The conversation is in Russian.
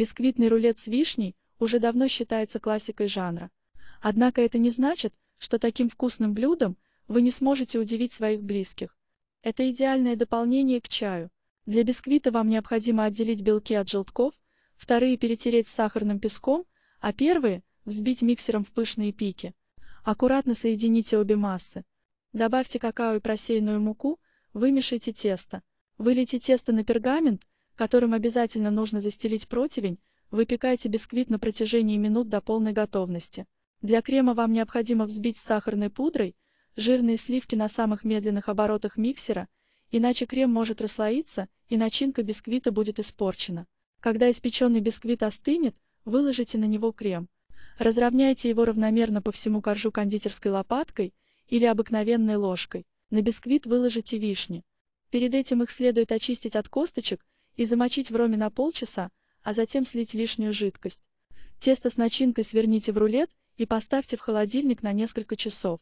Бисквитный рулет с вишней уже давно считается классикой жанра. Однако это не значит, что таким вкусным блюдом вы не сможете удивить своих близких. Это идеальное дополнение к чаю. Для бисквита вам необходимо отделить белки от желтков, вторые перетереть с сахарным песком, а первые взбить миксером в пышные пики. Аккуратно соедините обе массы. Добавьте какао и просеянную муку, вымешайте тесто. Вылейте тесто на пергамент, которым обязательно нужно застелить противень, выпекайте бисквит на протяжении минут до полной готовности. Для крема вам необходимо взбить с сахарной пудрой жирные сливки на самых медленных оборотах миксера, иначе крем может расслоиться, и начинка бисквита будет испорчена. Когда испеченный бисквит остынет, выложите на него крем. Разровняйте его равномерно по всему коржу кондитерской лопаткой или обыкновенной ложкой. На бисквит выложите вишни. Перед этим их следует очистить от косточек и замочить в роме на полчаса, а затем слить лишнюю жидкость. Тесто с начинкой сверните в рулет и поставьте в холодильник на несколько часов.